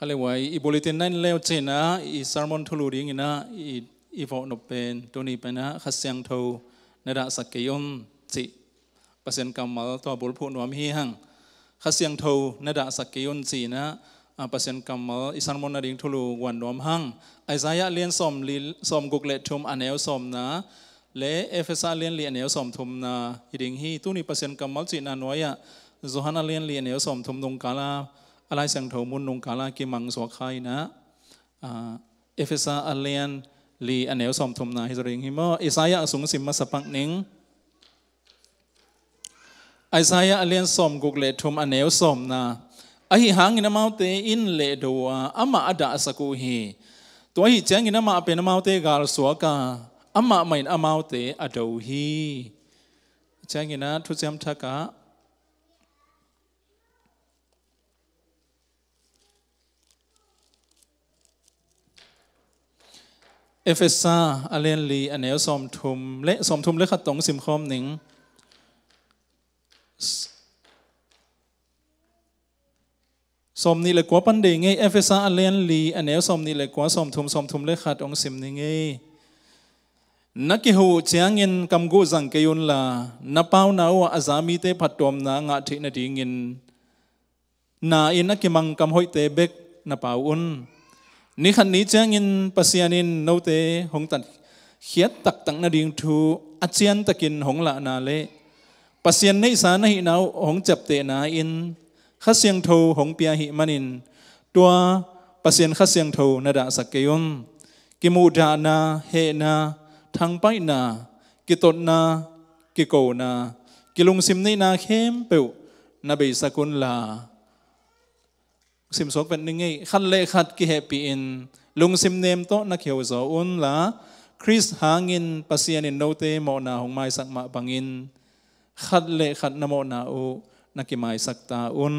เขาเรียกว่าอีบริเตนนั่นเลวเจนะอีซาร์มอนทูลูดิงนะอีอีฟอนเป็นตัวนี้เป็นนะขัดเสียงททานระสกิยมจิเปอร์เซ็นต์กรรมมาตัวบุรุษผู้นวมฮีหังขัดเสียงททานระสกิยมจินะเปอร์เซ็นต์กรรมมาอีซาร์มอนนาดิงทูลูวันนวมหังไอซายาเลียนสมลีสมกุกเลทุมอันเอลสมนะเลเอฟซาเลียนเลียนเอลสมทุมนาอีดิงฮีตุนี้เปอร์เซ็นต์กรรมมาจินานวยะโซฮานาเลียนเลียนเอลสมทุมนงกาลาอะไรสังเ်ထုံนงกาลากิมังสวคန်စောခเฟซาอเลียนลีอเนลสอมทมนาฮิสริงฮิมออิสายาสุงสิมมาสปังนิงอิสายาอเลียนสอมกุกเลทมอเนลสอมนาอหิหังินามาเตอินเลดัวอามาอดาสกุฮีตัวหิเจงินามาเป็นมาเตกาลสวกาอามาไม่อามาเตอดูฮีเจงินาทุเจมทักะเอเฟซ่าอเลนลีอเนลสมทุมเละสมทุมเละขัดตงสิมคอมหนิงสมนี่เลยกว่าปันเดงไงเอเฟซ่าอเลนลีอเนลสมนี่เลยกว่าสมทุมสมทุมเละขัดองสิมหนิงไงนักหูเชียงเงินกำกูสังเกยุนลานับเป้าหนาวอาซามีเตผัดตอมนางาทินาดีเงิน นาอินนักมังกำหอยเตเบกนับเป้าอุนนี่ขันนี้จ้างินปัสยานินโนเตหงตัดเขียดตักตังนาดิงทูอาเจียนตะกินหงละนาเลปัสยานในสานหินเอาหงจับเตนาอินข้าเสียงทูหงเปียหิมันินตัวปัสยานข้าเสียงทูนาดาสักเกยมกิมูดานาเฮนาทางไปนากิตนนากิโกนากิลุงซิมนีนาเข้มเปวนาเบสกุลลาสิมสกเป็นนึงไงขันเลขัดกิเฮปีอินลุงสิมเนมโตนักเขียวโซอุนละคริสหางินปัสยานินโนเตมมนาหงไมสักมาบังอินขัดเลขัดนโมนาอูนักกิไมสักตาอุน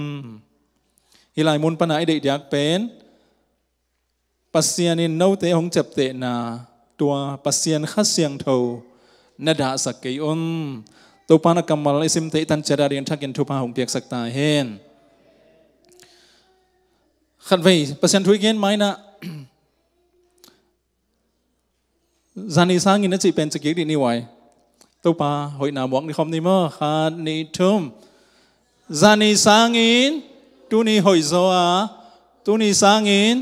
ฮิลายมุนปนายเด็กอยากเป็นปัสยานินโนเตหงเจ็บเตนา ตัวปัสยานขัดเสียงเทานดาสักกิอุนตัวปานกรมมาลิสิมเตตันเจดาเรียนทักกินทุพหงเปียกสักตาเฮนขันไปประเซ็นทุกเงินไม่นะจานีสังอินนั่นจีเป็นสกิลดีนี่ไว้ตัวป้าหอยนาบวกนี่คำนี้มั้งขันนี่ทุ่มจานีสังอินตุนี่หอยโซอาตุนี่สังอิน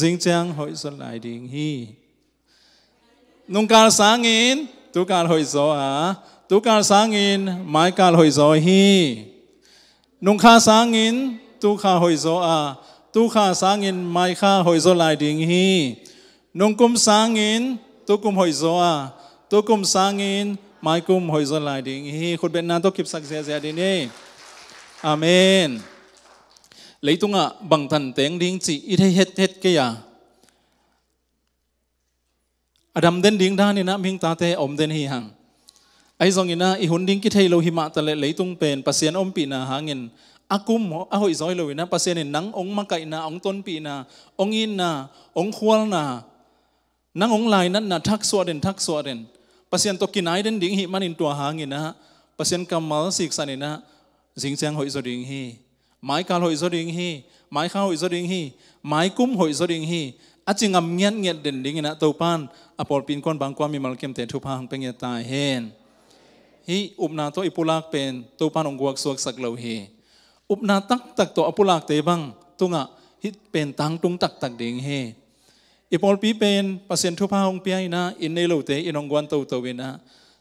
จิงจังหอยสลายดิ่งฮีนุ่งการสังอินตุการหอยโซอาตุการสังอินไม่การหอยโซฮีนุ่งข้าสังอินตุข้าหอยโซอา tu kha sangin mai kha hoi zo lai ding hi nung kum sangin tu kum hoi zo a tu kum sangin mai kum hoi zo lai ding hi khut ben na to kip sak zia zia din ni amen lấy tung ạ bằng thần tiếng điếng chỉ ít hay hết hết cái à Adam đến điếng đa nên mình ta thế ôm đến hi hàng ai dòng ina i hun điếng kí thấy lâu hi mạ ta lấy tung pen pasien om ôm pina hangin akum ahoy zoy lo na pasene nang ong makai na ong ton pi na ong in na ong khwal na nang ong lai nan na thak so den thak so den pasien to kinai den ding hi manin to hangin na pasien kamal sik sanin na jing chang hoi zo ding hi mai kal hoi zo ding hi mai kha hoi zo ding hi mai kum hoi zo ding hi aching am ngian ngian den ding na to pan apol pin kon bang kwa mi mal kem te thu phang pe nge tai hen hi upna to ipulak pen to pan ong guak suak sak lo hi อุปนาตักตักตัวอปุลากเตบังตุงะฮิตเป็นตังตุงตักตักเดงเฮอีพอลปีเป็นเปอร์เซ็นต์ทุพาองเปียนะอินเนลูเตอินองกวนตัวตัวินะ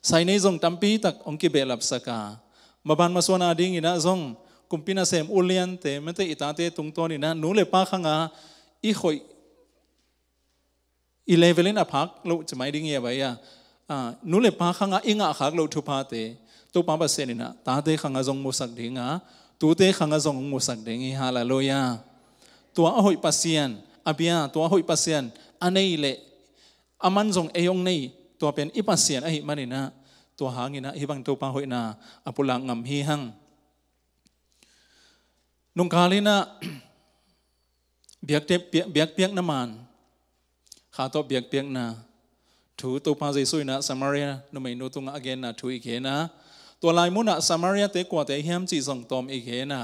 ไซเนซงตัมปีตักองกิเบลับสกามาบานมาสวนาดิงอินะซงกุมพินาเซมอุเลียนเตมันเตอิตาเตตุงตัวนี่นะนูเลปาขังอาอีคอยอีเลเวลินอภักเุจะไม่ดิ้งเงียบไปอ่นูเลปาขังอาอิงอาขักเุทุพาเตตุปาปัสเซนินนะตาเตขังอาซงมุสักดิงอา tu te khanga zong mu sak ding hallelujah tua hoi pasien abia tua hoi pasien anei le aman zong eyong nei tua pen i pasien ai manina tua hangina hibang to pa hoi na apula ngam hi hang nung kalina biak te biak biak naman kha to biak biak na thu to pa jaisu na samaria no mai no tunga again na thu i ke na ตัวลายมุนะสมารีเตกว่าแต่เฮียมจีส่งตอมอีกเฮนะ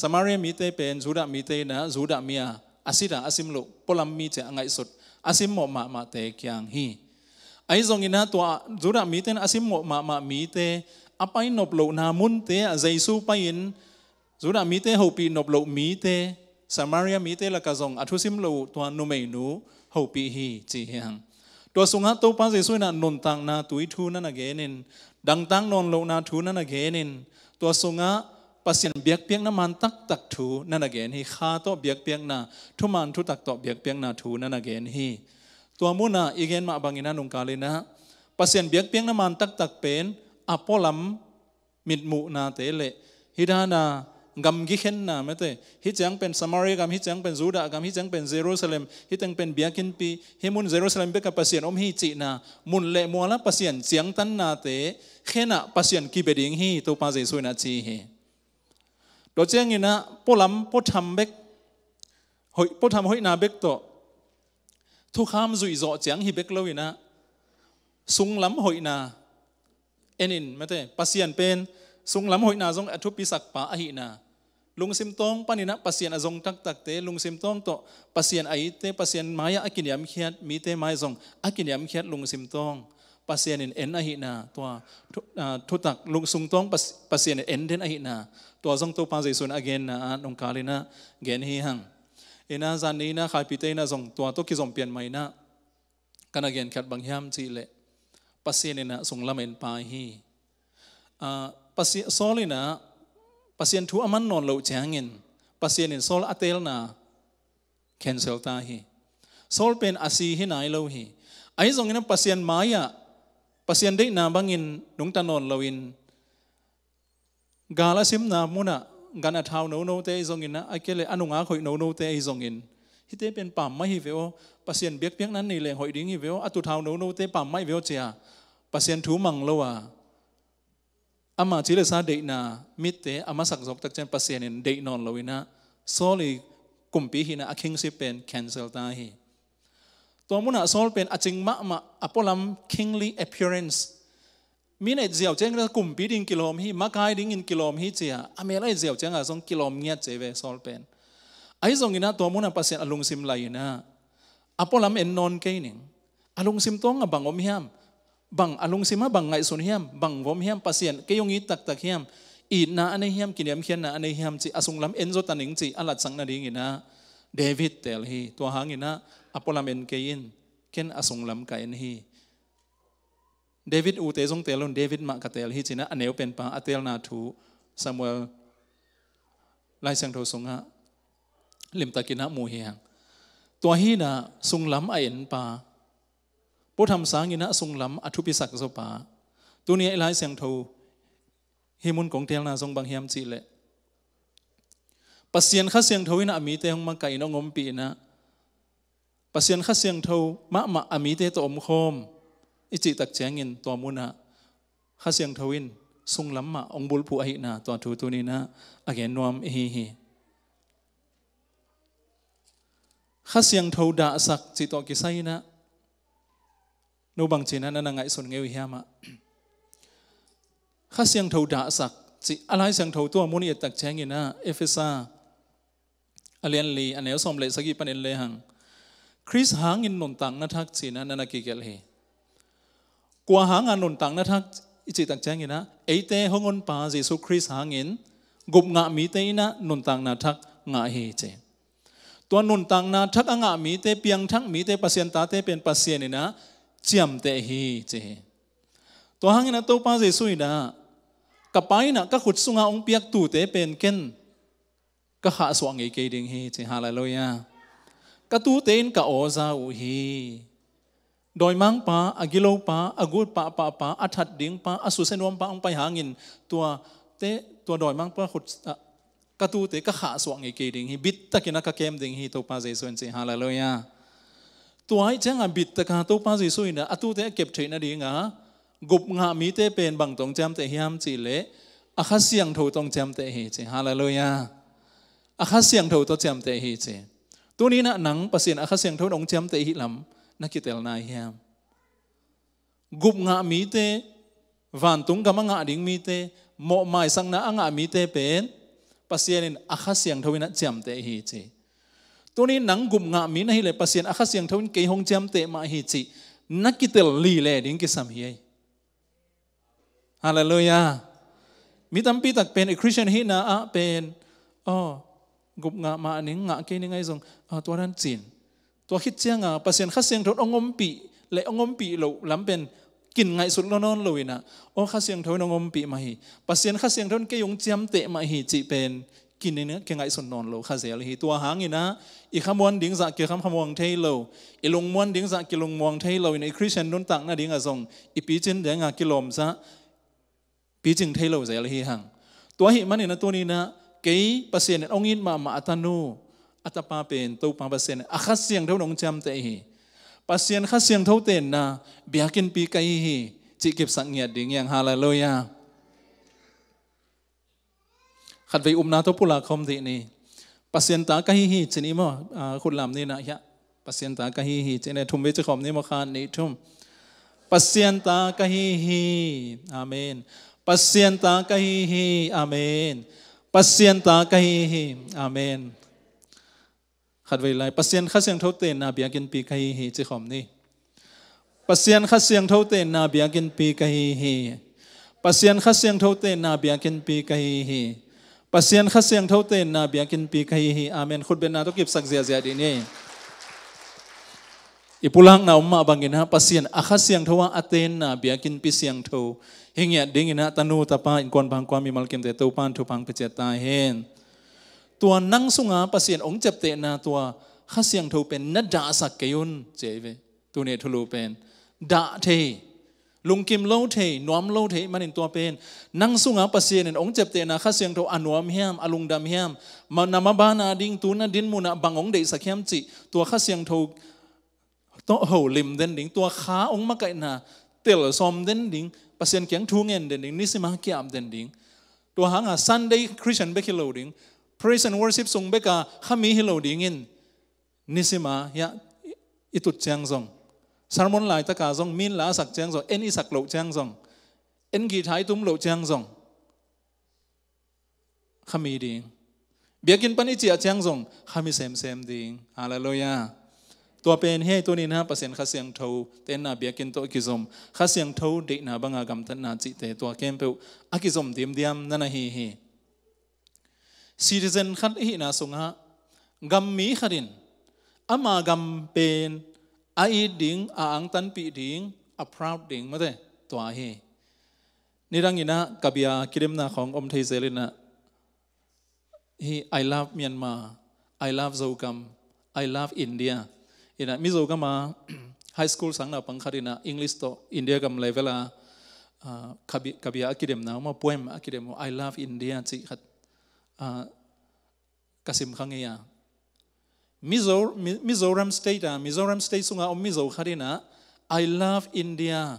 สมารีมีเตเป็นจูดามีเตนะจูดามีอาศิดาอาศิมลุปลัมมีจะไงสุดอาศิมหมอมามาเตกยังฮีไอ้ทรงอินะตัวจูดามีเตนอาศิมหมอมามามีเตอไปนบลุนามุนเตอใจสู้ไปอินจูดามีเตหูปีนบลุมีเตสมารีมีเตละกะทรงอัทุสิมลุตัวนุเมนูหูปีฮีจีเฮียงตัวสุงหตัวปัสสสุนะนนตังนาตุยทูนันนเกนินดังตังนนโลนาทูนันนเกนินตัวสุงหปัสสินเบียกเปียงน้ำมันตักตักทูนันนเกนฮี้าัตเบียกเปียงนาทุมันทุตักตัวเบียกเปียงนาทูนันนเกนฮีตัวมุนาอีเกนมาบังอินานุงกาลินะปัสสินเบียกเปียงน้ำมันตักตักเป็นอโปลัมมิดมุนาเตเลฮิดานากำกิเห็นนาม่เตฮิจังเป็นสมารีกำฮิจังเป็นซูดากำฮิจังเป็นเยรูซาเล็มฮิจังเป็นเบียกินปีฮิมุนเยรูซาเล็มเปกับปเสียนอมฮิจีนามุนเละมัวละปเสียนเสียงตันนาเตเขนะปเสียนกีเบดิงฮิตัวปาเซสุยนาจีฮีตัวเจ้างินะปลัมปทำเบกหอยปทำหอยนาเบกโตทุกขามจุยจ่อเจียงฮิเบกเลวินะสุงล้ำหอยนาเอ็นินไม่เตปเสียนเป็นสุงล้ำหอยนาทรงอัฐุปิสักปะอหินาลุงซิมตองปานินะปัสเซียนอจงตักตักเตลุงซิมตองโตปัสเซียนไอเตปัสเซียนมายอากินยามเคียดมีเตไม้ยงอากินยามเคียดลุงซิมตองปัสเซียนเอ็นอหินาตัวทุตักลุงซุงตองปัสเซียนเอ็นเดนอหินาตัวจงตัวปาเส่วนอเกนนะนงคาลินะเกนฮีหังเอนาจันนี้นะขายปีเตนะจงตัวตุกิสงเปลี่ยนใหม่นะกันอเกนขัดบางยามจีเลปัสเซียนนะสงละเมนปาฮีปัสเซียซลินะ pasien thu aman non lo changin pasien in sol atel na cancel ta hi sol pen asi hi nai lo hi ai zong ina pasien maya pasien dei na bangin dong ta non lo in gala sim na muna gana thau no no te zong in na akele anunga khoi no no te zong in hi pen pam mai hi veo pasien biek biek nan ni le hoi ding hi veo atu thau no no te pam mai veo chia pasien thu mang lo à ama là sao de na mitte ama sak jok tak chen pasien nên de non loina soli kumpi hina akhing si pen cancel ta hi to muna sol pen aching ma ma apolam kingly appearance mi ne ziaw là ra kumpi ding kilom hi ma kai ding in kilom hi chia amela ziaw cheng a song kilom ngia về sol pen ai zong ina to muna pasien alung sim lai na apolam en non cái keining alung sim bang abangom hiam บางอารมณ์สิมาบางไงสุนเฮมบางวอมเฮมปัสเซียนเกยงี้ตักตักเฮมอีน่าอันเฮมกินเฮมเขียนนาอันเฮมจีอสุงลำเอ็นโซตันิงจีอัลลัดสังนาดิ่งนะเดวิดเตลฮีตัวหางินะอัปลามเอ็นเกยินเขีนอสุงลำกายนฮีเดวิดอูเตซงเตลุนเดวิดมาคาเตลฮีจีน่ะอันเอวเป็นปังอเตลนาทูซามูเอลลายเซงโทสุงะลิมตะกินะมูเฮียงตัวฮีน่ะสุงลำไอเอ็นปา bố tham sáng in sung lắm a thu pi sak zo pa tu ni lai sang tho hi mun kong tel na zong bang hiam chỉ lệ, pasien kha siang tho in ami te hong ma kai no ngom pi na pasien kha siang tho ma ma ami te to om khom i tắc tak chang in to muna kha siang tho in sung lắm mà ông bul phu ai na to thu tu ni na again nuam hi hi khá siang thâu đã sạc chỉ tọa kỳ say na นบังจีนั้นนั่งไงส่วนเงี้ยฮมะข้าเสียงเทวดาสักจิอะไรเสียงเทวตัวมุนีตักแจงอินะเอเฟซาอเลียนลีอันเนลสมเลสกิปันเอเลหังคริสหางอินนนตังนัทักจีนั้นนักกิเกลเฮกว่าหางอันนนตังนัทักจิตักแจงอินะเอเตหงอนปาจีซุคริสหางอินกุบงะมีเตอินะนนตังนัทักงะเฮเจ ตัวนนตังนาทักอ่างมีเตเปียงทั้งมีเตปัสเซียนตาเตเป็นปัสเซียนนะ chiam tệ hi chế to hang na to pa je sui da ka pai na ka khut sung ong piak tu te pen ken ka ha so nge ke ding hi chế hallelujah ka tu ten ka o za u hi doi mang pa agilo pa agur pa pa pa athat ding pa asu senom pa ong pai in, tua te tua doi mang pa khut ka tu te ka ha so nge ke đình hi bit takina ka kèm đình hi to pa je so en chế hallelujah tuổi chang am bit ta ka to pa ji suina atu te kep đi ringa gup nga mi te bền bằng tong cham te hiam chỉ lệ, a kha siang tho tong cham te hi chi hallelujah a kha siang tho to cham te hi chi tu ni na nang pasin a kha siang tho dong cham te hi lam na kitel na hiam gup nga mi te van tung cả ka manga ding mi te mo mai sang na anga mi te pen pasianin a kha siang tho na cham te hi chi ตัวนี้หนังกลุ่มงามีนะฮิเลยปัสยนอาคาเสียงทวินเกยหงจมเตมาฮิจินักกิเตลลีเลดิ้งกิสัมเฮิยฮาเลลูยามีตั้มปีตักเป็นคริสเตียนฮินาอะเป็นอ๋อกลุ่มงามาหนิงงาเกนิงไงทรงตัวนั้นจีนตัวคิดเจียงอ่ะปัสยนค้าเสียงทดองมปีเลองมปีหลุล้ำเป็นกินไงสุดนอนเลยนะโอ้ข้าเสียงทวนองมปีมาฮีปัสยนข้าเสียงทวนเกยงจมเตมาฮิจิเป็นกินเนื้อแกไงสนนอนโลข้าเสียเลยตัวหางอีนะอีขมวนดิ้งสักเกี่ยวับขมวงเทโลอีลงมวนดิ้งสักเกี่ยวลงมวงเทโลในคริสเตียนนุ่นตักน่าดิ้งอะทรงอีปีจินเดียงะกิโลมซะปีจึงเทโลเสียเลยหังตัวหิมันเนี่ยนะตัวนี้นะเกี่ยเปอร์เซ็นต์องอินมามาอัตโนอัตปาเป็นตัวปาเปอร์เซ็นต์อาคัสเสียงเท่านองจำใต่ีเปอร์เซ็นต์คัสเสียงเท่าเต็นนะเบียกินปีไกฮีจิเก็บสังเงียดดิ้งอย่างฮาลาโลยาขัดไปอุมนาทพุลาคมตีนี่ปัสเซียนตากะฮีฮีจินิมอคุณลำนี่นะฮะปัสเซียนตากะฮีฮีจินีทุ่มเวจคอมนี่มาคานนี่ทุ่มปัสเซียนตากะฮีฮีอาเมนปัสเซียนตากะฮีฮีอาเมนปัสเซียนตากะฮีฮีอาเมนขัดไวไรปัสเซียนข้าเสียงเท่าเตนนาเบียกินปีกะฮีฮีจิคอมนี่ปัสเซียนข้าเสียงเท่าเตนนาเบียกินปีกะฮีฮีปัสเซียนข้าเสียงเท่าเตนนาเบียกินปีกะฮีฮีปัสเซียนข้าเสียงเท่าเต็นนะเบียกินปีใครฮีอาเมนขุดเป็นนาตุกิบสักเสียเสียดีนี่อีพุลังนาอุมาบังกินฮะปัสเซียนอาข้าเสียงเทว่าอเตนนะเบียกินปีเสียงเทาหิงเงียดิ้งนะตานูตาปาอินกวนพังความมีมัลกิมเตตูปานทุพังเปเจตาเฮนตัวนังสุงาปัสเซียนองเจ็บเตนาตัวข้าเสียงเท่าเป็นนัดดาสักเกยุนเจเวตัวเนทุลูเป็นดาเทลุงกิมโลเทยน้อมโลเทยมันเ็นตัวเป็นนั่งสุงาปเสียนองเจ็บเตนะข้าเสียงทอนวมเฮียมอลุงดำเฮียมมานามาบานาดิงตูนดินมูนะบังองเดสักเฮียมจิตัวข้าเสียงทตัโหลิมเดนดิงตัวขาองมะไกนาเตลซอมเดนดิงปเสียนเกียงทูเงินเดนดิงนิสิมาเกียบเดนดิงตัวหางอ่ะซันเด์คริสเตียนเบคิโลดิง praise and worship ทรงเบกาขามีฮิโลดิงินนิสิมายะอิตุเจียงซอง sermon lại tất cả dòng min lá sạc chang dòng any sạc lộ chang dòng en gi thái tum lộ chang dòng khami đi biakin pani chia chang dòng khami xem xem đi hallelujah ตัวเป็นให้ตัวนี้นะเปอร์เซ็นต์ข้าเสียงเทาเต้นนาเบียกินตัวกิจมข้าเสียงเทาเด็กนาบังอากรรมทันนาจิเตตัวเข้มเปวอากิจมเดียมเดียมนั่นนะเฮเฮซีดิเซนขัดอีนาสงฮะกัมมีขัดินอามากรรมเป็น ai ding a ang tan pi ding a proud ding ma de to a hi ni rang ina kabia kirem na khong om thei zelina he i love myanmar i love zokam i love india ina mi zokama high school sang na pangkharina english to india kam level a kabia akidem na ma poem akidem i love india chi khat à, kasim khangeya Mizor, Mizoram state à Mizoram state sung à, om Mizo na, I love India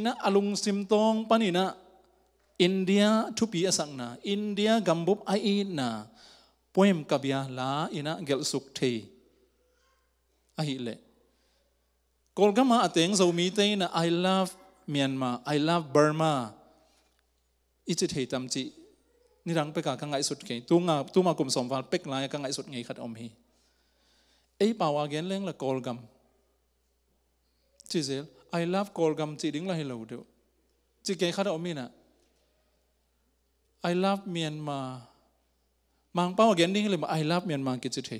na, alung Sim simtong panina India thupi sang na India gambop ai na poem kabia la ina gel suk thei ahi le kolgama ateng zo mi te na I love Myanmar I love Burma ichi thei tam chi นี่รังไปกากังไงสุดเกตูงาตูมากลุ่มสมฟันเป็กลายกังไงสุดไงขัดอมฮีไอ้ป่าวาเกนเล่งละกอลกัมจีเซล I love กอลกัมจีดิ้งละให้เราเดียวจีเกขัดอมมีน่ะ I love Myanmar มังป่าวาเกนดิ้งเลยมา I love Myanmar กิจเท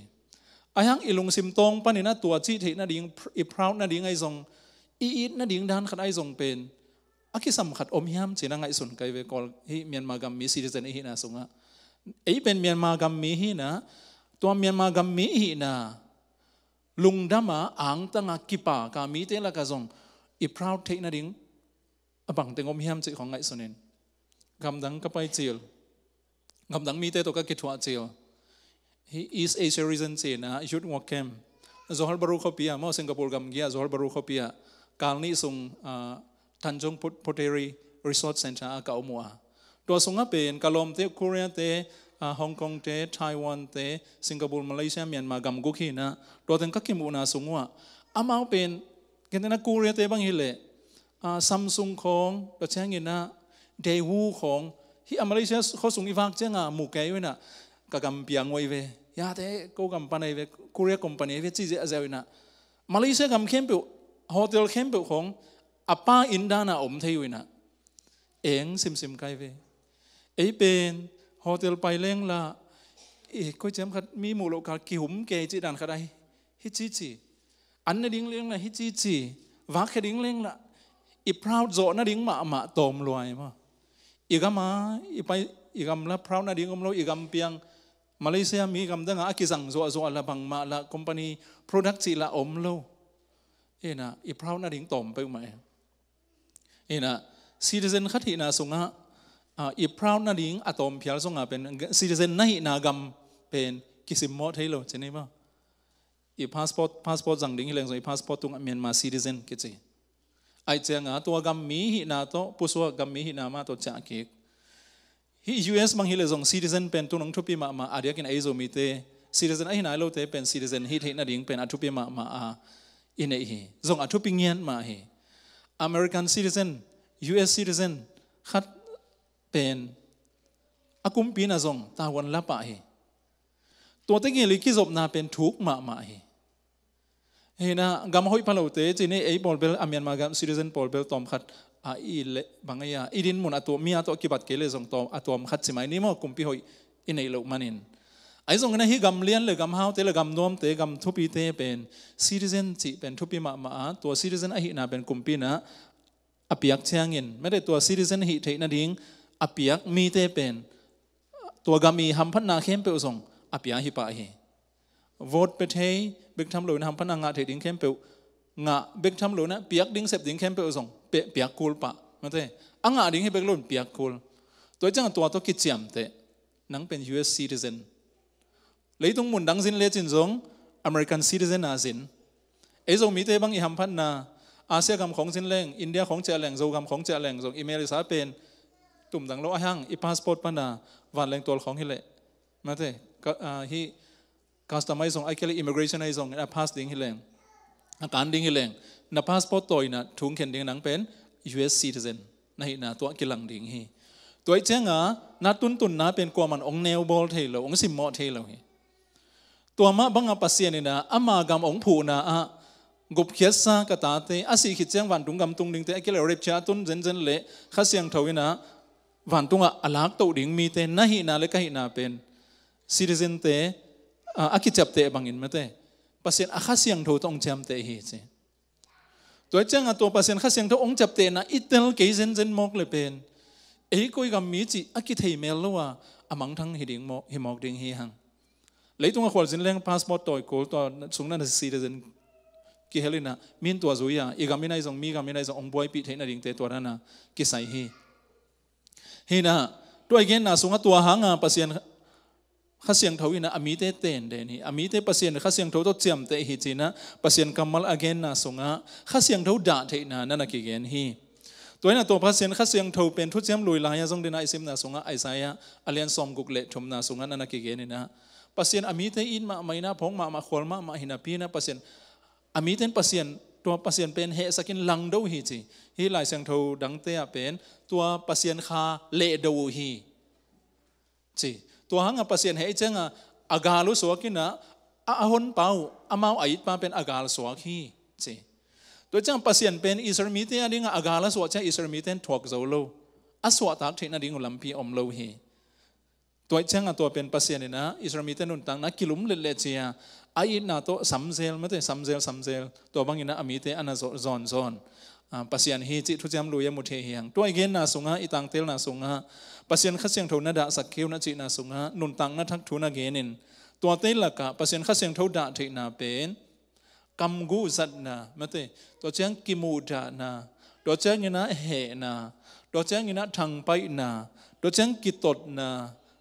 อายังอีลุงซิมตงปันนี่นะตัวจีเทน่ะดิ้งอีพราวน่ะดิ้งไอ้ทรงอีอีน่ะดิ้งด้านขัดไอ้ทรงเป็นอักิสัมขัดอมยามจีนังไอสุนไกเวกอลฮีเมียนมากัมมีซีริเซนอีฮีนาสุงะไอเป็นเมียนมากัมมีฮีนะตัวเมียนมากัมมีฮีนะลุงดามาอังตังอักิปากามีเตลกะซงอีพราวเทนาดิงอบังเตงอมยามสิของไอสุนินกำดังกับไปเจีลกำดังมีเตตัวกับกิทวาจีล he is a citizen say na s h o า l d walk them zohar baru khopia mo singapore gam gya zohar baru khopia kal ni sung uh, Tanjong Poteri Resort Center ka omua to sunga pen kalom te Korea te Hong Kong te Taiwan te Singapore Malaysia Myanmar gam gu khi na to ten ka kimu na sungwa amao pen kenena Korea te bang hile Samsung khong nghe na, Daewoo Kong, hi Malaysia kho sung iwak chenga mu kai wena ka gam piang wei ve ya te ko gam panai ve Korea company ve chi je azawina Malaysia gam khempu hotel khempu khong ป้าอินดานาอมเทยุนะ เองซิมซิมไกเวไอเป็นโฮเทลไปเล้งละเอ้ก็จำขัดมีหมู่โลกากิหุมเกจิดันขดายฮิจิจิอันนดิ้งเลี้ยงละฮิจิจิวักแคดิ้งเลี้ยงละอีพราวโจนดิ้งมามาตอมรวยมาอีกมาอีไปอีกำละพราวนาดิ้งอมโลอีกำเปียง มาเลเซียมีกำดังอากิสังโจโจละบังมาละ คอมพานีโปรดักซิละอมโลเอ็นะอีพราวนาดิ้งตอมไปไหมเอ่นะซีเดเซนขัดหินาสงะอีพราวนาดิงอะตอมพิลสงะเป็นซีเดเซนนนากรรมเป็นกิสิมมอดให้เราใช่นี้บ้าอีพาสปอร์ตพาสปอร์ตสังดิ่งเลยส่งอีพาสปอร์ตตรงเมียนมาซีเดเซนกิจิไอเจ้างาตัวกรรมมีหินาโตปุสวกรรมมีหินามาโตจากเกฮียูเอสบางฮิเลสงซีเดเซนเป็นตัวนงทุพิีมามาอาเดียกินไอโซมีเตซีเดเซนไอหนาโลเตเป็นซีเดเซนฮิตเฮนาดิ่งเป็นอัทุพีมามาอาอินเอฮีสงอัทุพิเงียนมาเฮ American citizen US citizen ขัดเป็นอากุมปีนาซงตาวันละปะเฮตัวเต็งลิกิจบนาเป็นทุกมามาเฮเฮนะกำหอยพะโลเตจีนี่ไอ้บอลเบลอเมียนมากำซิติเซนบอลเบลตอมขัดอาอีเลบางอย่างอีดินมุนอตัวมีอตัวกิบัตเกเลซงตอมอตัวมขัดสิไหมนี่มอกุมปีหอยอินไอโลมันินไอ้ส่งนะฮิกำเลียนเลยกำเฮาเตเลยกำนวมเตะกำทุปีเตเป็นซีติเซนจิเป็นทุปีมามาตัวซีติเซนไอหินาเป็นกลุ่มปีนะอภิยักเชียงเงินไม่ได้ตัวซีติเซนหิเทนัดิงอภิยักมีเตเป็นตัวกามีหัมพันนาเข้มเปอส่งอภิยักหิปะฮิโวตไปเทเบิกทำหลุนหัมพันนางาเทดิงเข้มเปองาเบิกทำหลุนะเปียกดิงเสพดิงเข้มเปอส่งเปียกกูลปะม่นเตอังาดิงให้เบิกลุนเปียกกูลตัวจังตัวตัวกิจเจียมเตนังเป็น U.S. citizen เลยต้องมุ่งดังสินเลจินซงอเมริกันซีดิเซนอาสินไอ้ตรงมีเตบังอิหัมพันนาอาเซียคำของสินเล่งอินเดียของเจแหลงโซคำของเจแหลงส่งอเมริกาเป็นตุ่มดังโลอหังอีพาสปอร์ตปนนาวันแรงตัวของฮิเลมาเถอะฮิคัสตอมไอส่งไอเคลีอิมเมอร์เรชันไอส่งอพาสดิ้งฮิเลงอาการดิ้งฮิเลงนับพาสปอร์ตตัวน่ะถุงเข็นดิ้งนังเป็น U.S. citizen นีนนะตัวกิลังดิ้งฮิตัวไอเจ้างาหน้าตุนตุนหน้าเป็นกวามันองเนวบอลเทลองสิมมอเทลเฮตัวมาบังอาปัสเซียนี่นะอามากำองผูนะอ่ะกบเขียสากตาเตอาศิขิดเสียงวันตุงกำตุงดิ่งเตอกิเลเรียบชาตุนเจนเจนเละข้าเสียงเทวินะวันตุงอ่ะอลักตัวดิ่งมีเตนะหินาเลกหินาเป็นซิริเซนเตอากิจับเตบังอินมาเตปัสเซียนอาข้าเสียงเทวต้องจำเตหิเจตัวเจ้าตัวปัสเซียนข้าเสียงเทวองจับเตนะอิตเนลเกยเจนเจนมอกเลยเป็นเอ้ยกุยกำมีจิอากิเทเมลลัวอามังทั้งหิดิ่งมอกหิมอกดิ่งหิหัง lấy tung khol zin leng passport toy ko to sung na si citizen ki helena min to zuya i ga minai zong mi ga minai zong ong boy pi thaina ring te to rana ki sai hi he na to again na sunga tua hanga pasien khá siêng thấu ina ami te ten de ni ami te pasien khá siêng thấu to chiam te hi china pasien kamal again na sunga khá siêng thấu da the na na na ki gen hi tôi là tôi phát hiện khách hàng thầu bên thuốc chém lùi lại dòng đến ai xem na súng ai sai alian som gục lệ chấm na súng na na kia kia na เซีย์อามีเทอินมาไม่น่าพงมามาขวลมามาหินาพีนะเปอร์อามีเตนเปอร์ตัวเปอร์เป็นเหสักินหลังดูหิจีฮีหลายเสียงเทาดังเตยเป็นตัวเปอร์เคาเลดูหิจีตัวหางเปอร์เซียนเหจังอากาลุสวกินะอาหนเป้าอามาวัยมาเป็นอากาลสวากีจีตัวจังเปอร์เป็นอิสรามีเตนอดิ่งอากาลสวกจช่อิสรามีเตนถวกเจ้าโลอสวกตักเทนดิ่งลัมพีอมโลหีตัวเช่งตัวเป็นเปอร์เซ็นต์นะอิสราเอลมีแต่นุ่นตังนะกิลุมเล็ดเลชียไอ้นาโตสัมเซลไม่ต้องสัมเซลสัมเซลตัวบางอินะอมีเตอันนั้นซอนซอนปัสยันฮีจิทุจามลุยมุเทียงตัวเองนาสุงะอีตังเตลนาสุงะปัสยันขัาเสียงเทานาดาสักเคียวนาจีนาสุงะนุ่นตังนาทักทุนาเกนินตัวเตลกะปัสยันขัาเสียงเทวดาเทนาเป็นกัมกูสัตนาไม่ต้องตัวเชียงกิมูดานาตัวเชียงยนะเหนาตัวเชียงยนะทางไปนาตัวเชียงกิตตนา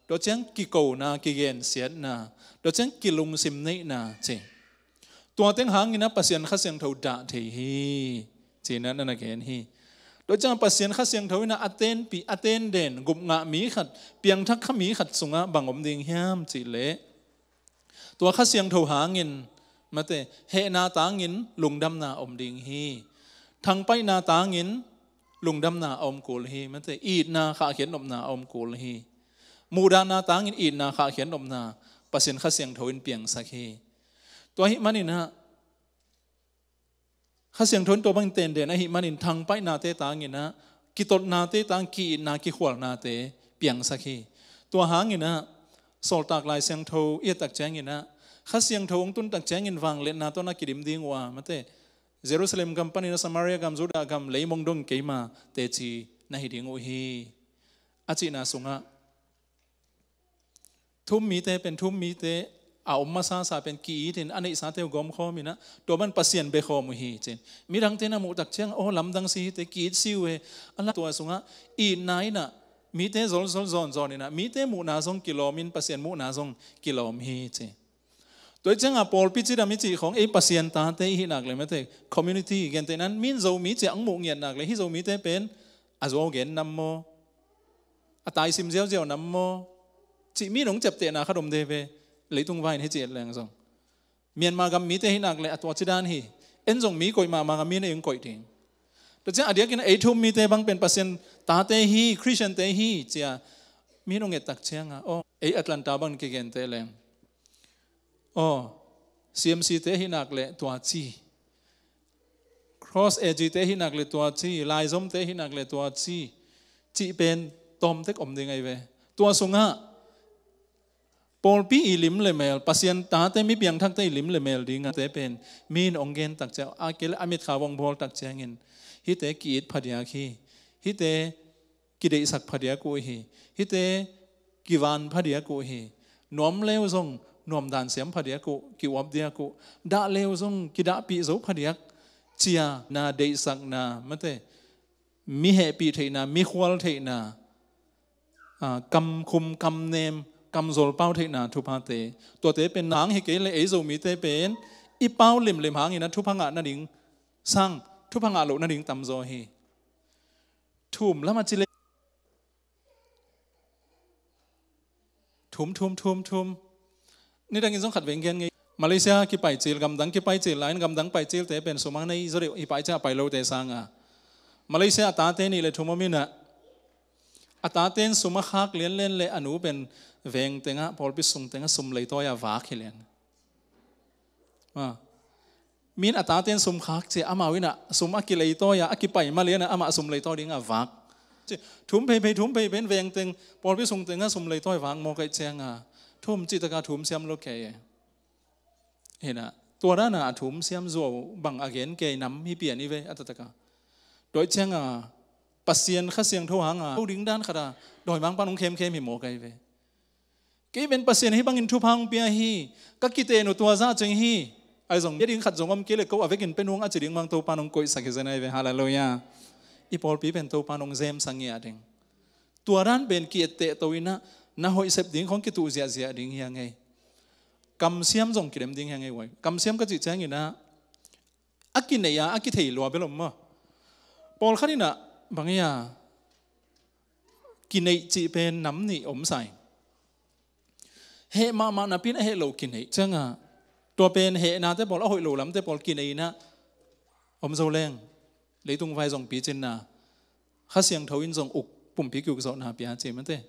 đó chẳng kỳ cầu na kỳ gen xiên na đó chẳng kỳ lùng sim nay na chị tua tiếng hàng ina pasien khá xiang thâu đã thì hi chị na na na gen hi đó chẳng pasien khá xiang thâu na aten pi aten đen gục ngã mí khát piang thắc khá mí khát sung á bằng om điên hiam chị lệ tua khá xiang thâu hàng in mà thế hệ na tá in lùng đâm na om điên hi thằng bay na tá in lùng đâm na om cù hi mà thế ít na khả khiến om na om cù hi มูดานาตางินอินนาขาเขียนลมนาปะสินข้าเสียงทวินเปียงสักฮีตัวหิมันินฮะข้าเสียงทนตัวบังเตนเดนะหิมันินทางไปนาเตตางินนะกิตดนาเตตังกีนากิขวลนาเตเปียงสักฮีตัวหางินนะสอลตากลายเสียงทเอียตักแจงินนะข้าเสียงทงตุนตักแจงินวังเลนาตัวนักกิดิมดิงว่ามาเตเยรูซาเล็มกัมปานินะสมารียกัมจูดากัมเลยมงดงเกมาเตจีนะหิดิงโอฮีอาจินาสุงะทุ่มมีเตเป็นทุ่มมีเตอาอมมาซาซาเป็นกีดินอันนี้สาเตกอมขอมินะตัวมันปัสเซียนเบขอมุฮีจินมีดังเตนะมุตักเชียงโอ้ลำดังซีเตกีดซิวเออันละตัวสุงะอีนายนะมีเตซอลซอลซอนซอนี่นะมีเตมุนาซงกิโลมินปัสเซียนมุนาซงกิโลมฮีจิตัวเจ้าอาปอลพิจิตามิจิของไอ้ปัสเซียนตาเตหินักเลยมั้ยเตคอมมูนิตี้กันเตนั้นมินโจมีเจ้าอังมุเงียนนักเลยฮิโจมีเตเป็นอาโจเกนนัมโมอาตายซิมเจียวเจียวนัมโมจีมีหลงเจ็บเตนะขดมเดเวเลยตุงไว้ให้เจียแรงส่งเมียนมากรมมีเตหินักเลยตัวชดานฮีเอ็นส่งมีกอยมามากัมมีในเองกอยิ้งแต่เจ้าอดีตกินไอทุมมีเตบังเป็นเปอร์เซ็นต์ตาเตฮีคริสเตียนเตฮีเจ้ามีหลงเอตักเชียงอ่ะโอ้ไอแอตแลนตาบังเกิ่กนเตเลงโอ้มซีเตหินักเลยตัวจีครอสเอจีเตหินักเลยตัวจีลายซมเตหินักเลยตัวจีจีเป็นตอมเตคอมยังไงเวตัวสุงะปอลพี่อิลิมเลยเมลปัสยันตาเตมีเบียงทั้งตอิลิมเลยเมลดีงาเตเป็นมีนองเกนตักเจ้าอาเกลอามิตขาวงบอลตักเจ้าเงินฮิเตกีดพเดีาคีฮิเตกิเดสักพเดีากูฮีฮิเตกิวานพเดีากูฮีนอมเลวซงนอมดานเสียมพเดียกูกิวับเดียกูดาเลวซงกิดาปีโซพเดียกเชียนาเดสักนาม่เตมีเหปีเทนามีควอลเทนากำคุมกำเนมกำโซลเป้าเทนาทุพาเตตัวเตเป็นนางเฮเกเลเอโซมีเตเป็นอีเป้าเลิมเลิมหางนะทุพังานันิงสร้างทุพังาหลนันิงตำโซเฮทุ่มแล้วมาจิเลทุ่มทุ่มทุ่มทุ่มนี่ดังยินสงขัดเวงเกีนไงมาเลเซียกี่ไปจีลกำดังกี่ไปจีลไลน์กำดังไปจีลเตเป็นสมังในอิสราเอลอีไปจะไปโลเตสังอ่ะมาเลเซียตาเตนี่เลยทุ่มมินะอาตาเตนสมัคักเลียนเล่นเลยอนุเป็นวงเตงะพอลพิสุงเตงะสุมเลยตัวยาวากเลนว่ามีนอัตตาเตียนสุมคักเจอามาวินะสุมอากิเลยตัวยาอกิไปมาเลียนะอามาสุมเลยตัวดิงอาวากทุมเพย์เพย์ถุมเพย์เป็นเวงเตงพอลพิสุงเตงะสุมเลยตัวยวังโมกัยเจียงอ่ะทุ่มจิตกาทุ่มเสียมโลกเกเห็นอ่ะตัวนั้นอ่ะทุ่มเสียมโจบังอาเกนเกยน้ำฮิเปียนี่เว้อัตตะกาโดยเชียงอ่ะปัสเซียนข้าเสียงท่างอ่ะดิ้งด้านขดาโดยบางปานุงเข้มเข้มหิโมกัยเว้ cái bên pasien hi bangin thu phang pia hi các kite no tua ra cheng hi ai zong yedin khat zong am kele ko avekin penung chỉ ding mang to panong koi sakhi zanai ve hallelujah ipol pi bên tàu panong zem sangi ading tua ran bên kia ki tàu ina, na hoi sep ding khong ki tu zia xiêm ding hi ngai kam siam zong kirem ding hi ngai wai kam siam ác chi này ina ác ya akithei lo biết belom ma pol khanina này chỉ bên pen nị om sai he ma ma na pin he lo kin he changa to pen he na te bol hoi lo lam te bol kin ei na om zo leng lấy tung vai dòng pi trên na khá siêng thấu in dòng ục bùm pi cứu dọn na pi chế mất thế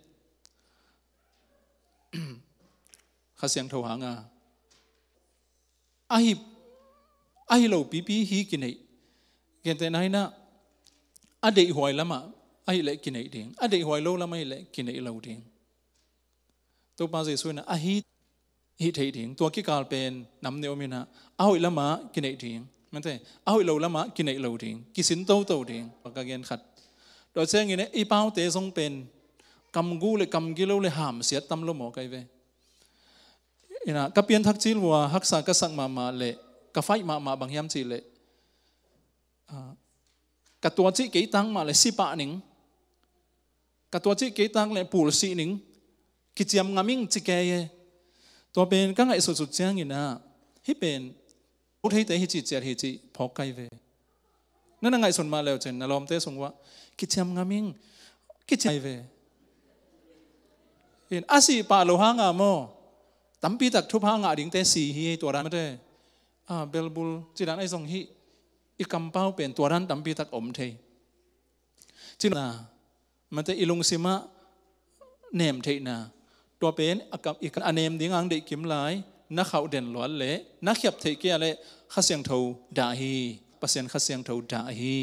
khá siêng thấu hàng à ai ai lâu pi pi hi kí này cái tên này na à để hoài lắm à ai lệ kí này điện à để hoài lâu lắm ai lệ kí này lâu điện ตัวปาเจสุนะอหิหิเทียงตัวกิการเป็นนำเนียวมินะเอาอิละมากินไอทียงมันเถอะเอาอิละละมากินไอเลวทียงกิสินโตโตทียงปากเกนขัดโดยเช่นนี้เนี่ยอีเป้าเตะทรงเป็นกำกูเลยกำกิโลเลยหามเสียตั้มลมอไกเวนะกับเปียนทักจิลว่าฮักษากษักมามาเลกับไฟมามาบางยามจีเลกับตัวจีเกตังมาเลยสิปะหนิงกับตัวจีเกตังเลยปูลสีหนิงกิจยามงามิงจิเกยตัวเป็นกังไอสุดสุดเจียงอินะฮิเป็นพุทธิเตเฮจิเจียฮจิพอกไกเวนั่นไงสุดนมาแล้วเจนนลอมเตสงว่ากิจยามงามิงกิจไกเวเห็นอาศิปาโลหางาโมตัมปีตักทุพางาดิ่งเตสีฮีตัวรันไม่ได้อาเบลบุลจีรันไอสงฮีอีกำเป้าเป็นตัวรันตัมปีตักอมเทจีนามันจะอิลุงสิมะเนมเทนาตัวเป็นกับอีกอันเอมดิ้งอังเด็กกิมไลนักเขาเด่นหลวนเละนักเขียบเทเกียเละข้าเสียงเทาด่าฮีประเียนข้าเสียงเทาด่าฮี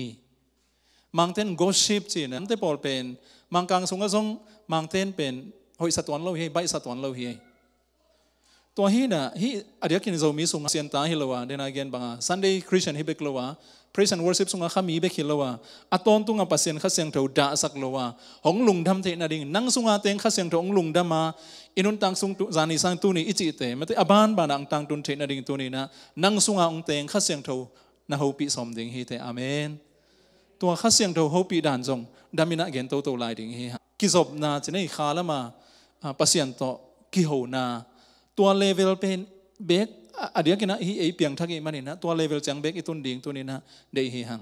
มังเต้นโกชิปจีนั้นเต้ปอลเป็นมังกางสงกระสงมังเต้นเป็นหอยสะตวนเราเฮใบสะตวนเราเฮตัวฮีน่ะฮีอาเดียกินจะมีสุงเซียนตาฮิลวะเดนอาเกนบังอ่ะันเดย์คริสเตียนฮิเบกลวะ p r a สันวอร์ o ิปสุงอาขามีเบกฮิลวะอัตอนตุงอาปัศเซียนข้าเซียงเถวดาสักลวะหงลุงดำเทนาดิงนั่งสุงอาเตงข้าเซียงเถวองลุงดามาอินุนตังสุงตุจานิสังตุนีอิจิเตมันจตอบานบานังตังตุนเทนาดิงตุนีนะนั่งสุงอาองเตงข้าเซียงเถวนาฮูปีสมดิงฮีเตอเมนตัวข้าเซียงเถวฮูปีด่านจงดามินาเกนโตโตไลดิงฮีกิจบนาจะ่น้าละมาพัศเสียงโตกิโหนาตัวเลเวลเป็นเบกอดียกินะฮีเอเปียงทักอีมันนี่นะตัวเลเวลจังเบกอีตุนดิ่งตัวนี้นะเดียฮีหัง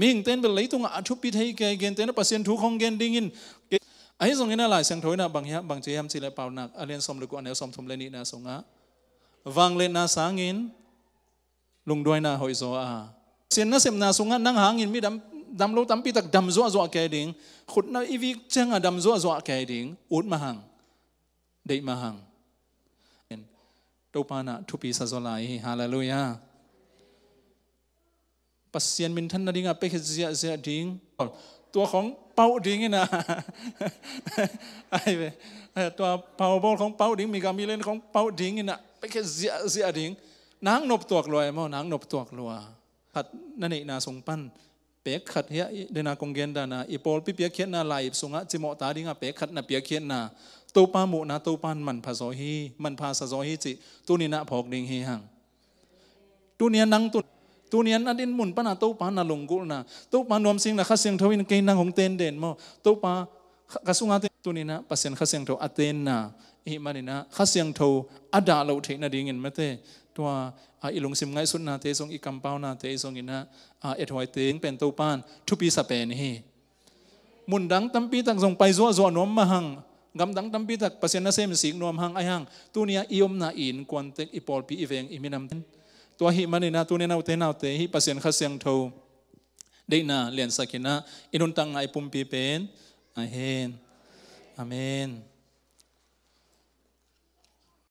มิงเต้นเป็นเลยตุงอาชุบปีไทยเกยเกนเต้นเปอร์เซ็นต์ทุกของเกนดิ่งินไอ้ส่งเงินอะไรเสียงถอยนะบางเฮียบางเจียมสิเลเปล่านักอเรียนสมลูกอันเดียวสมทุมเลนี่นะส่งอ่ะวังเลนนาสางินลุงด้วยนะหอยโซอาเสียนนะเสียมนาส่งอ่ะนั่งหางินมีดำดำโลตั้มปีตักดำจัวจัวแกดิ่งขุดนะอีวิกเจ้าดำจัวจัวแกดิ่งอุดมาหังเดียมาหังตปานะทุปีสจสลายฮาเลลูยาปัสยนมินทันนาดิงอภิเษกเสียเสียดิง ตัวของเป้าดิงนะไอเวตัวเป้าบอลของเป้าดิง มีการมีเล่นของเป้าดิงนะไปแค่เสียเสียดิงนางนบตัวกลัวมั้งนางนบตัวกลัวผัดนั่นเองนะสงปั้นเป็กขัดเฮียเดนากงเกนดานาอีปอลปีเปียเขียนนาไลสุงะจิโมตาดิงาเป็กขัดนาเปียเขียนนาตูปามุนาตูปานมันภาษาฮีมันภาษาฮีจิตุนีินะพอกดิงฮีหังตุเนี้นั่งตุตุเนี้น่อดินมุนปนาตูปานาลงกุลนาตูปานรวมสิงนะข้าเสียงทวินเกนนังของเตนเด่นมอตูปากระสุงอาตุนีินะปัสเซนข้าเสียงทวอเตนนาอีมันนี่นะข้าเสียงทวอดาโลเทนาดิงินเมเตตัวอิลงสิมไงสุดนาเตทสงอีกัมเปานาเตทสงอินะเอ็ดหอยเตงเป็นตัวป้านทุปีสเปนฮีมุนดังตัมปีตักทรงไปจัวจัวนมมาหังกำดังตัมปีตักเปอร์เซนา์เซมสิงนวมหังไอหังตัวเนี้ยอิอมนาอินกวนเตกอีปอลปีอีเวงอีมินำตัวหิมันนะตัวเนี้ยนอาเตนเอาเตหิปอรเนขาเสียงเทาได้นาเลียนสักินะอินุนตังไอปุ่มปีเป็นอาเฮนอเมน